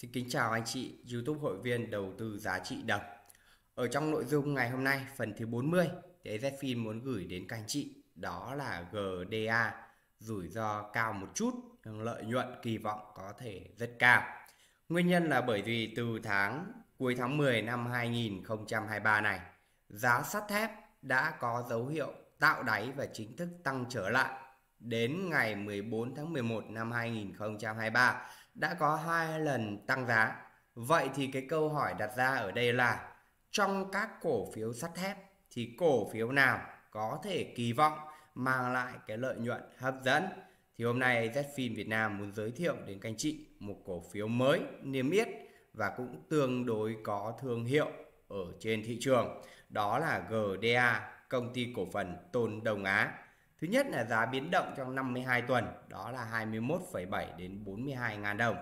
Xin kính chào anh chị YouTube hội viên đầu tư giá trị đồng. Ở trong nội dung ngày hôm nay, phần thứ 40, Zfin muốn gửi đến các anh chị đó là GDA, rủi ro cao một chút, nhưng lợi nhuận kỳ vọng có thể rất cao. Nguyên nhân là bởi vì từ tháng cuối tháng 10 năm 2023 này, giá sắt thép đã có dấu hiệu tạo đáy và chính thức tăng trở lại đến ngày 14 tháng 11 năm 2023 đã có hai lần tăng giá. Vậy thì cái câu hỏi đặt ra ở đây là trong các cổ phiếu sắt thép thì cổ phiếu nào có thể kỳ vọng mang lại cái lợi nhuận hấp dẫn? Thì hôm nay Zfin Việt Nam muốn giới thiệu đến các anh chị một cổ phiếu mới niêm yết và cũng tương đối có thương hiệu ở trên thị trường. Đó là GDA, công ty cổ phần Tôn Đồng Á. Thứ nhất là giá biến động trong 52 tuần, đó là 21,7 đến 42 ngàn đồng.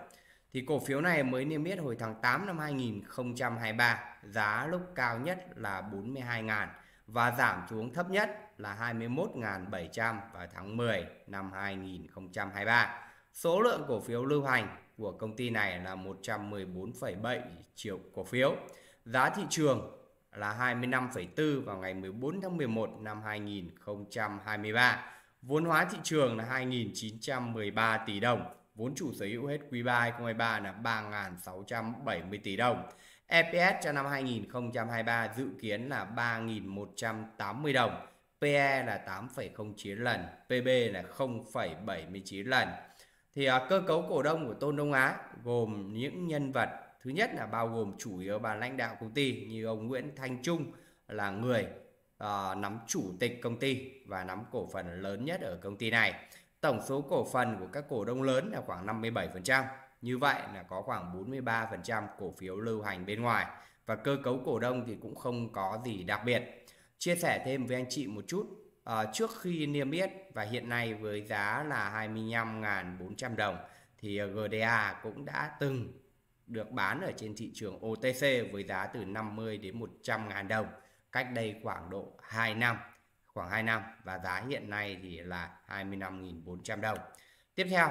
Thì cổ phiếu này mới niêm yết hồi tháng 8 năm 2023, giá lúc cao nhất là 42 ngàn và giảm xuống thấp nhất là 21.700 vào tháng 10 năm 2023. Số lượng cổ phiếu lưu hành của công ty này là 114,7 triệu cổ phiếu. Giá thị trường là 25,4 vào ngày 14 tháng 11 năm 2023. Vốn hóa thị trường là 2.913 tỷ đồng, vốn chủ sở hữu hết quý 3 2023 là 3.670 tỷ đồng. EPS cho năm 2023 dự kiến là 3.180 đồng, PE là 8,09 lần, PB là 0,79 lần. Thì à, cơ cấu cổ đông của Tôn Đông Á gồm những nhân vật Thứ nhất là bao gồm chủ yếu bà lãnh đạo công ty như ông Nguyễn Thanh Trung là người uh, nắm chủ tịch công ty và nắm cổ phần lớn nhất ở công ty này. Tổng số cổ phần của các cổ đông lớn là khoảng 57%. Như vậy là có khoảng 43% cổ phiếu lưu hành bên ngoài và cơ cấu cổ đông thì cũng không có gì đặc biệt. Chia sẻ thêm với anh chị một chút, à, trước khi niêm yết và hiện nay với giá là 25.400 đồng thì ờ, GDA cũng đã từng được bán ở trên thị trường OTC với giá từ 50 đến 100 ngàn đồng cách đây khoảng độ 2 năm khoảng 2 năm và giá hiện nay thì là 25.400 đồng. Tiếp theo,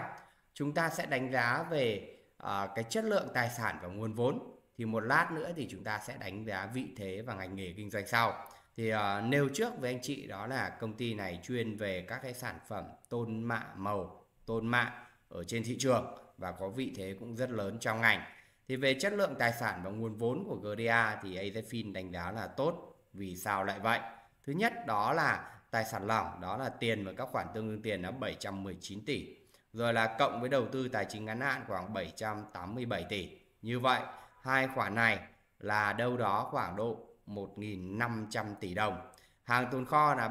chúng ta sẽ đánh giá về uh, cái chất lượng tài sản và nguồn vốn. Thì một lát nữa thì chúng ta sẽ đánh giá vị thế và ngành nghề kinh doanh sau. Thì uh, nêu trước với anh chị đó là công ty này chuyên về các cái sản phẩm tôn mạ màu, tôn mạ ở trên thị trường và có vị thế cũng rất lớn trong ngành. Thì về chất lượng tài sản và nguồn vốn của GDA thì AZFIN đánh giá là tốt. Vì sao lại vậy? Thứ nhất đó là tài sản lỏng, đó là tiền và các khoản tương đương tiền là 719 tỷ. Rồi là cộng với đầu tư tài chính ngắn hạn khoảng 787 tỷ. Như vậy, hai khoản này là đâu đó khoảng độ 1.500 tỷ đồng. Hàng tồn kho là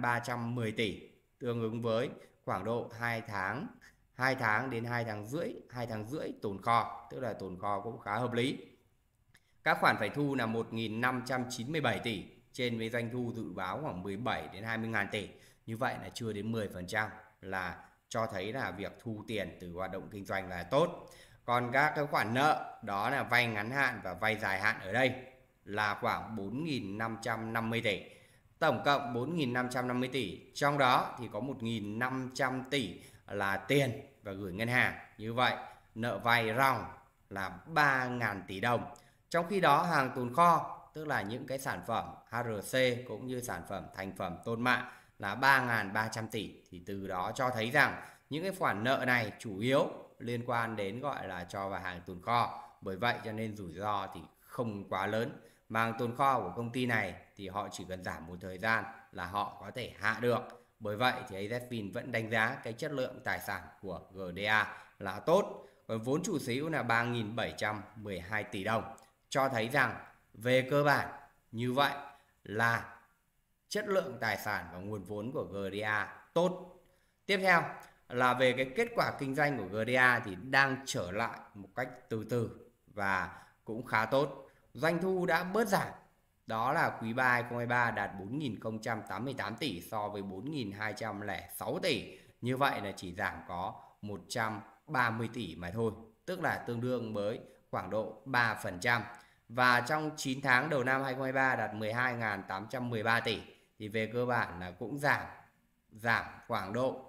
3.310 tỷ, tương ứng với khoảng độ 2 tháng 2 tháng đến 2 tháng rưỡi, 2 tháng rưỡi tồn kho, tức là tồn kho cũng khá hợp lý. Các khoản phải thu là 1.597 tỷ trên với doanh thu dự báo khoảng 17 đến 20 ngàn tỷ. Như vậy là chưa đến 10% là cho thấy là việc thu tiền từ hoạt động kinh doanh là tốt. Còn các cái khoản nợ đó là vay ngắn hạn và vay dài hạn ở đây là khoảng 4.550 tỷ. Tổng cộng 4.550 tỷ, trong đó thì có 1.500 tỷ là tiền và gửi ngân hàng. Như vậy, nợ vay ròng là 3.000 tỷ đồng. Trong khi đó, hàng tồn kho, tức là những cái sản phẩm HRC cũng như sản phẩm thành phẩm tôn mạ là 3.300 tỷ. Thì từ đó cho thấy rằng những cái khoản nợ này chủ yếu liên quan đến gọi là cho vào hàng tồn kho. Bởi vậy cho nên rủi ro thì không quá lớn. Mà hàng tồn kho của công ty này thì họ chỉ cần giảm một thời gian là họ có thể hạ được bởi vậy thì AZFIN vẫn đánh giá cái chất lượng tài sản của GDA là tốt với vốn chủ sở hữu là 3.712 tỷ đồng cho thấy rằng về cơ bản như vậy là chất lượng tài sản và nguồn vốn của GDA tốt. Tiếp theo là về cái kết quả kinh doanh của GDA thì đang trở lại một cách từ từ và cũng khá tốt. Doanh thu đã bớt giảm đó là quý 3 2023 đạt 4.088 tỷ so với 4.206 tỷ. Như vậy là chỉ giảm có 130 tỷ mà thôi, tức là tương đương với khoảng độ 3%. Và trong 9 tháng đầu năm 2023 đạt 12.813 tỷ thì về cơ bản là cũng giảm giảm khoảng độ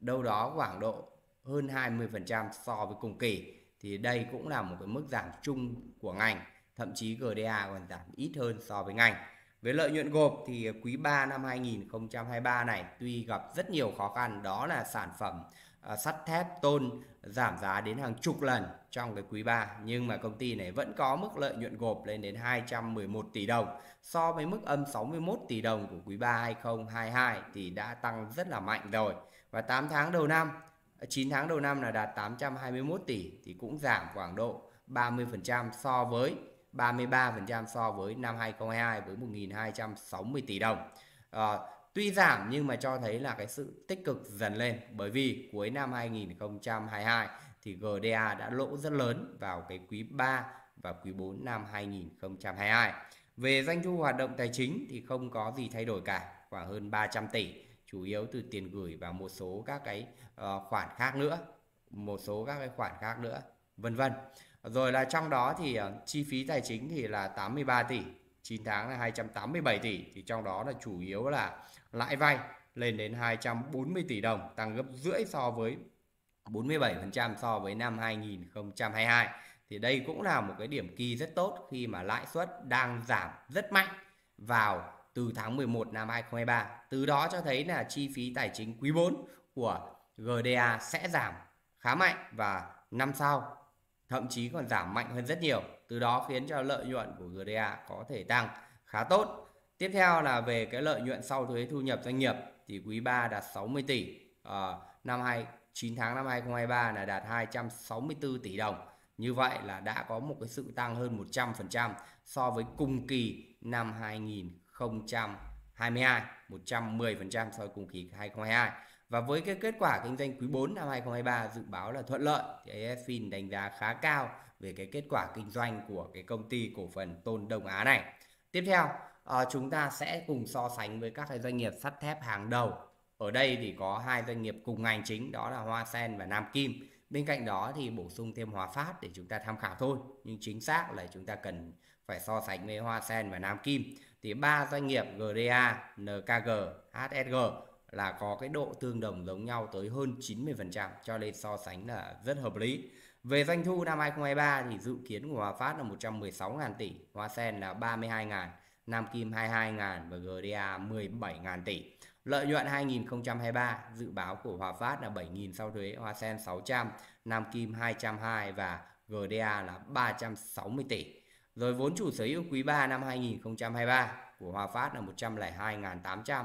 đâu đó khoảng độ hơn 20% so với cùng kỳ thì đây cũng là một cái mức giảm chung của ngành thậm chí GDA còn giảm ít hơn so với ngành. Với lợi nhuận gộp thì quý 3 năm 2023 này tuy gặp rất nhiều khó khăn đó là sản phẩm à, sắt thép tôn giảm giá đến hàng chục lần trong cái quý 3 nhưng mà công ty này vẫn có mức lợi nhuận gộp lên đến 211 tỷ đồng so với mức âm 61 tỷ đồng của quý 3 2022 thì đã tăng rất là mạnh rồi và 8 tháng đầu năm 9 à, tháng đầu năm là đạt 821 tỷ thì cũng giảm khoảng độ 30% so với 33% so với năm 2022 với 1.260 tỷ đồng. À, tuy giảm nhưng mà cho thấy là cái sự tích cực dần lên bởi vì cuối năm 2022 thì GDA đã lỗ rất lớn vào cái quý 3 và quý 4 năm 2022. Về doanh thu hoạt động tài chính thì không có gì thay đổi cả, khoảng hơn 300 tỷ, chủ yếu từ tiền gửi và một số các cái ờ, khoản khác nữa, một số các cái khoản khác nữa vân vân rồi là trong đó thì ờ, chi phí tài chính thì là 83 tỷ 9 tháng là 287 tỷ thì trong đó là chủ yếu là lãi vay lên đến 240 tỷ đồng tăng gấp rưỡi so với 47% so với năm 2022 thì đây cũng là một cái điểm kỳ rất tốt khi mà lãi suất đang giảm rất mạnh vào từ tháng 11 năm 2023 từ đó cho thấy là chi phí tài chính quý 4 của GDA sẽ giảm khá mạnh và năm sau thậm chí còn giảm mạnh hơn rất nhiều từ đó khiến cho lợi nhuận của GDA có thể tăng khá tốt tiếp theo là về cái lợi nhuận sau thuế thu nhập doanh nghiệp thì quý 3 đạt 60 tỷ à, năm 2 9 tháng năm 2023 là đạt 264 tỷ đồng như vậy là đã có một cái sự tăng hơn 100% so với cùng kỳ năm 2022 110% so với cùng kỳ 2022 và với cái kết quả kinh doanh quý 4 năm 2023 dự báo là thuận lợi thì ASFIN đánh giá khá cao về cái kết quả kinh doanh của cái công ty cổ phần Tôn Đông Á này. Tiếp theo, ờ, chúng ta sẽ cùng so sánh với các cái doanh nghiệp sắt thép hàng đầu. Ở đây thì có hai doanh nghiệp cùng ngành chính đó là Hoa Sen và Nam Kim. Bên cạnh đó thì bổ sung thêm Hòa Phát để chúng ta tham khảo thôi. Nhưng chính xác là chúng ta cần phải so sánh với Hoa Sen và Nam Kim. Thì ba doanh nghiệp GDA, NKG, HSG là có cái độ tương đồng giống nhau tới hơn 90% cho nên so sánh là rất hợp lý. Về doanh thu năm 2023 thì dự kiến của Hòa Phát là 116.000 tỷ, Hoa Sen là 32.000, Nam Kim 22.000 và GDA 17.000 tỷ. Lợi nhuận 2023 dự báo của Hòa Phát là 7.000 sau thuế, Hoa Sen 600, Nam Kim 220 và GDA là 360 tỷ. Rồi vốn chủ sở hữu quý 3 năm 2023 của Hòa Phát là 102.800,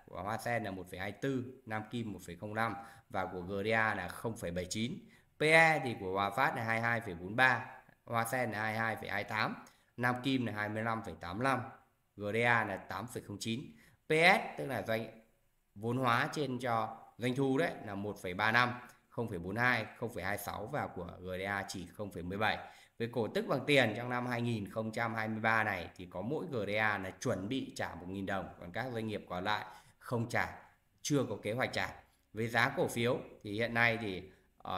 của Hoa Sen là 1,24 Nam Kim 1,05 và của GDA là 0,79 PE thì của Hòa Phát là 22,43 Hoa Sen là 22,28 Nam Kim là 25,85 GDA là 8,09 PS tức là doanh vốn hóa trên cho doanh thu đấy là 1,35 0,42, 0,26 và của GDA chỉ 0,17. Với cổ tức bằng tiền trong năm 2023 này thì có mỗi GDA là chuẩn bị trả 1.000 đồng, còn các doanh nghiệp còn lại không trả chưa có kế hoạch trả với giá cổ phiếu thì hiện nay thì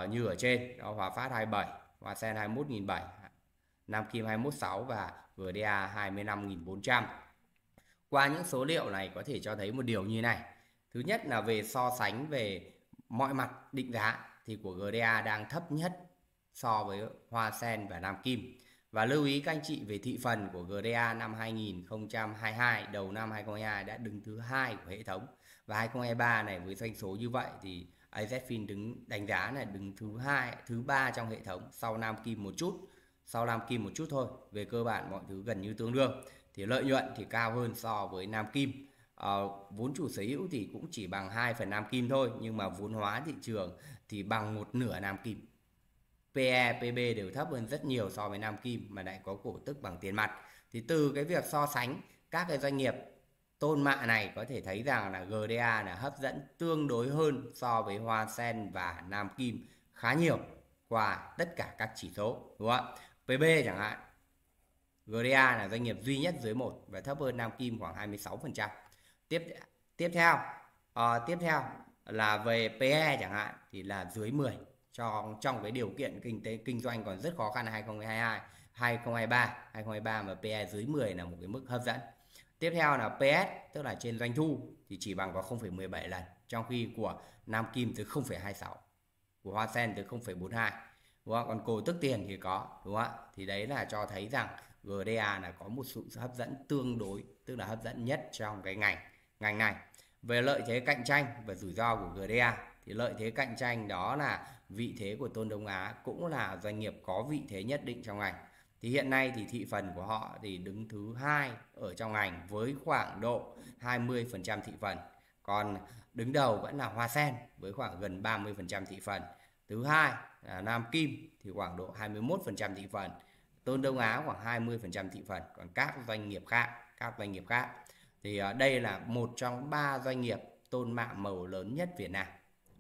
uh, như ở trên đó Hòa Phát 27 Hòa Sen 21.700 Nam Kim 21.6 và VDA 25.400 qua những số liệu này có thể cho thấy một điều như này thứ nhất là về so sánh về mọi mặt định giá thì của GDA đang thấp nhất so với Hoa Sen và Nam Kim và lưu ý các anh chị về thị phần của GDA năm 2022, đầu năm 2022 đã đứng thứ hai của hệ thống. Và 2023 này với doanh số như vậy thì AZFIN đứng đánh giá là đứng thứ hai, thứ ba trong hệ thống sau Nam Kim một chút, sau Nam Kim một chút thôi. Về cơ bản mọi thứ gần như tương đương. Thì lợi nhuận thì cao hơn so với Nam Kim. À, vốn chủ sở hữu thì cũng chỉ bằng 2 phần Nam Kim thôi, nhưng mà vốn hóa thị trường thì bằng một nửa Nam Kim. PE, PB đều thấp hơn rất nhiều so với Nam Kim mà lại có cổ tức bằng tiền mặt. Thì từ cái việc so sánh các cái doanh nghiệp tôn mạ này có thể thấy rằng là GDA là hấp dẫn tương đối hơn so với Hoa Sen và Nam Kim khá nhiều qua tất cả các chỉ số đúng không PB chẳng hạn. GDA là doanh nghiệp duy nhất dưới 1 và thấp hơn Nam Kim khoảng 26%. Tiếp tiếp theo à, tiếp theo là về PE chẳng hạn thì là dưới 10 cho trong cái điều kiện kinh tế kinh doanh còn rất khó khăn 2022 2023 2023 mà PE dưới 10 là một cái mức hấp dẫn tiếp theo là PS e tức là trên doanh thu thì chỉ bằng có 0,17 lần trong khi của Nam Kim tới 0,26 của Hoa Sen tới 0,42 đúng không? còn cổ tức tiền thì có đúng không ạ thì đấy là cho thấy rằng GDA là có một sự hấp dẫn tương đối tức là hấp dẫn nhất trong cái ngành ngành này về lợi thế cạnh tranh và rủi ro của GDA thì lợi thế cạnh tranh đó là vị thế của Tôn Đông Á cũng là doanh nghiệp có vị thế nhất định trong ngành. Thì hiện nay thì thị phần của họ thì đứng thứ hai ở trong ngành với khoảng độ 20% thị phần. Còn đứng đầu vẫn là Hoa Sen với khoảng gần 30% thị phần. Thứ hai là Nam Kim thì khoảng độ 21% thị phần. Tôn Đông Á khoảng 20% thị phần. Còn các doanh nghiệp khác, các doanh nghiệp khác. Thì à, đây là một trong ba doanh nghiệp tôn mạ màu lớn nhất Việt Nam.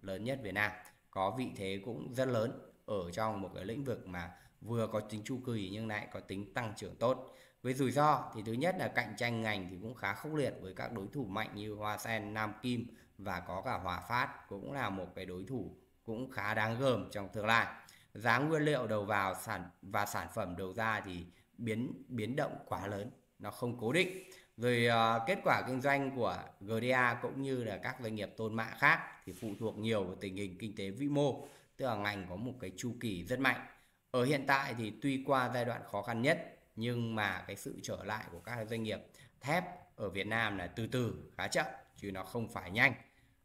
Lớn nhất Việt Nam có vị thế cũng rất lớn ở trong một cái lĩnh vực mà vừa có tính chu kỳ nhưng lại có tính tăng trưởng tốt. Với rủi ro thì thứ nhất là cạnh tranh ngành thì cũng khá khốc liệt với các đối thủ mạnh như Hoa Sen, Nam Kim và có cả Hòa Phát cũng là một cái đối thủ cũng khá đáng gờm trong tương lai. Giá nguyên liệu đầu vào sản và sản phẩm đầu ra thì biến biến động quá lớn, nó không cố định rồi uh, kết quả kinh doanh của GDA cũng như là các doanh nghiệp tôn mạ khác thì phụ thuộc nhiều vào tình hình kinh tế vĩ mô tức là ngành có một cái chu kỳ rất mạnh ở hiện tại thì tuy qua giai đoạn khó khăn nhất nhưng mà cái sự trở lại của các doanh nghiệp thép ở Việt Nam là từ từ khá chậm chứ nó không phải nhanh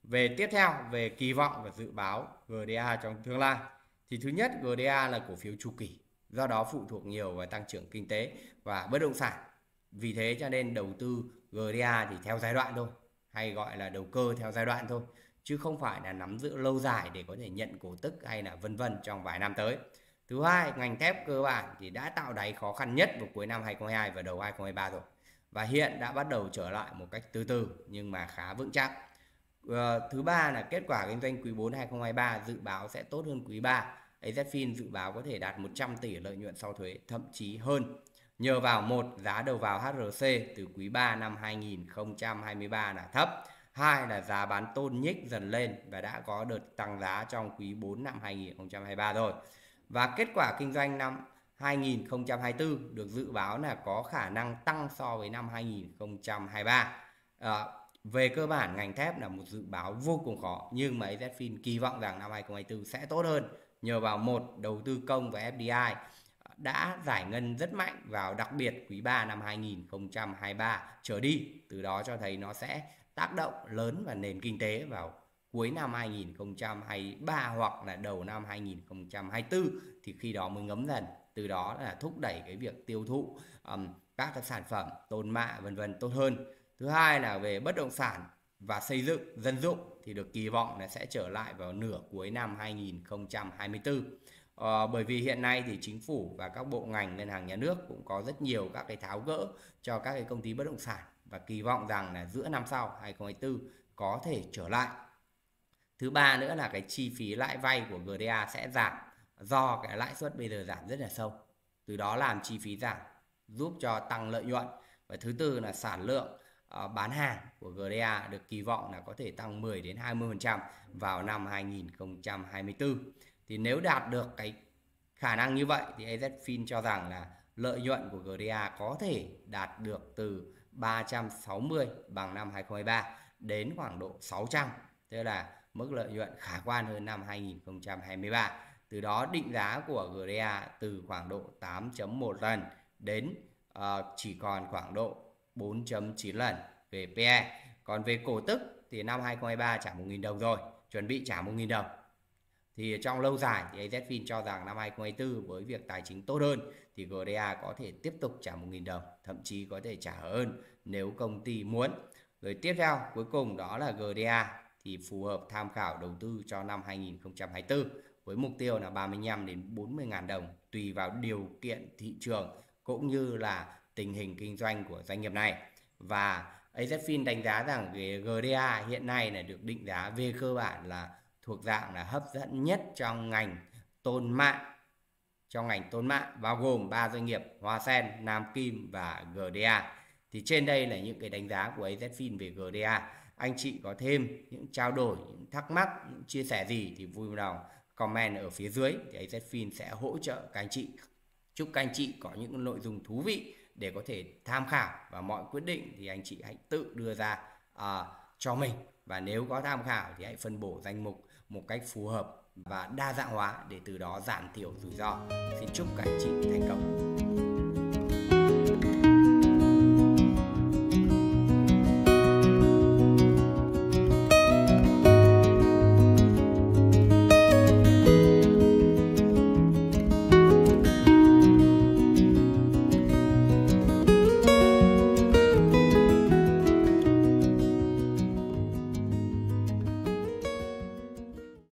về tiếp theo về kỳ vọng và dự báo GDA trong tương lai thì thứ nhất GDA là cổ phiếu chu kỳ do đó phụ thuộc nhiều vào tăng trưởng kinh tế và bất động sản vì thế cho nên đầu tư GDA thì theo giai đoạn thôi hay gọi là đầu cơ theo giai đoạn thôi chứ không phải là nắm giữ lâu dài để có thể nhận cổ tức hay là vân vân trong vài năm tới. Thứ hai, ngành thép cơ bản thì đã tạo đáy khó khăn nhất vào cuối năm 2022 và đầu 2023 rồi. Và hiện đã bắt đầu trở lại một cách từ từ nhưng mà khá vững chắc. Ờ, thứ ba là kết quả kinh doanh quý 4 2023 dự báo sẽ tốt hơn quý 3. AZFIN dự báo có thể đạt 100 tỷ lợi nhuận sau thuế, thậm chí hơn nhờ vào một giá đầu vào HRC từ quý 3 năm 2023 là thấp, hai là giá bán tôn nhích dần lên và đã có đợt tăng giá trong quý 4 năm 2023 rồi. Và kết quả kinh doanh năm 2024 được dự báo là có khả năng tăng so với năm 2023. À, ờ, về cơ bản ngành thép là một dự báo vô cùng khó nhưng mà AZFIN kỳ vọng rằng năm 2024 sẽ tốt hơn nhờ vào một đầu tư công và FDI đã giải ngân rất mạnh vào đặc biệt quý 3 năm 2023 trở đi. Từ đó cho thấy nó sẽ tác động lớn vào nền kinh tế vào cuối năm 2023 hoặc là đầu năm 2024 thì khi đó mới ngấm dần từ đó là thúc đẩy cái việc tiêu thụ um, các cái sản phẩm tồn mạ vân vân tốt hơn thứ hai là về bất động sản và xây dựng dân dụng thì được kỳ vọng là sẽ trở lại vào nửa cuối năm 2024 À, bởi vì hiện nay thì chính phủ và các bộ ngành ngân hàng nhà nước cũng có rất nhiều các cái tháo gỡ cho các cái công ty bất động sản và kỳ vọng rằng là giữa năm sau 2024 có thể trở lại. Thứ ba nữa là cái chi phí lãi vay của GDA sẽ giảm do cái lãi suất bây giờ giảm rất là sâu. Từ đó làm chi phí giảm giúp cho tăng lợi nhuận. Và thứ tư là sản lượng ờ, bán hàng của GDA được kỳ vọng là có thể tăng 10 đến 20% vào năm 2024 thì nếu đạt được cái khả năng như vậy thì AZFIN cho rằng là lợi nhuận của GDA có thể đạt được từ 360 bằng năm 2023 đến khoảng độ 600 tức là mức lợi nhuận khả quan hơn năm 2023 từ đó định giá của GDA từ khoảng độ 8.1 lần đến uh, chỉ còn khoảng độ 4.9 lần về PE còn về cổ tức thì năm 2023 trả 1.000 đồng rồi chuẩn bị trả 1.000 đồng thì trong lâu dài thì AZFIN cho rằng năm 2024 với việc tài chính tốt hơn thì GDA có thể tiếp tục trả 1.000 đồng, thậm chí có thể trả hơn nếu công ty muốn. Rồi tiếp theo cuối cùng đó là GDA thì phù hợp tham khảo đầu tư cho năm 2024 với mục tiêu là 35 đến 40 ngàn đồng tùy vào điều kiện thị trường cũng như là tình hình kinh doanh của doanh nghiệp này. Và AZFIN đánh giá rằng GDA hiện nay là được định giá về cơ bản là thuộc dạng là hấp dẫn nhất trong ngành tôn mạng, trong ngành tôn mạng bao gồm ba doanh nghiệp Hoa Sen, Nam Kim và GDA. Thì trên đây là những cái đánh giá của AZFIN về GDA. Anh chị có thêm những trao đổi, những thắc mắc, những chia sẻ gì thì vui lòng comment ở phía dưới thì AZFIN sẽ hỗ trợ các anh chị. Chúc các anh chị có những nội dung thú vị để có thể tham khảo và mọi quyết định thì anh chị hãy tự đưa ra uh, cho mình và nếu có tham khảo thì hãy phân bổ danh mục một cách phù hợp và đa dạng hóa để từ đó giảm thiểu rủi ro. Xin chúc cả chị thành công.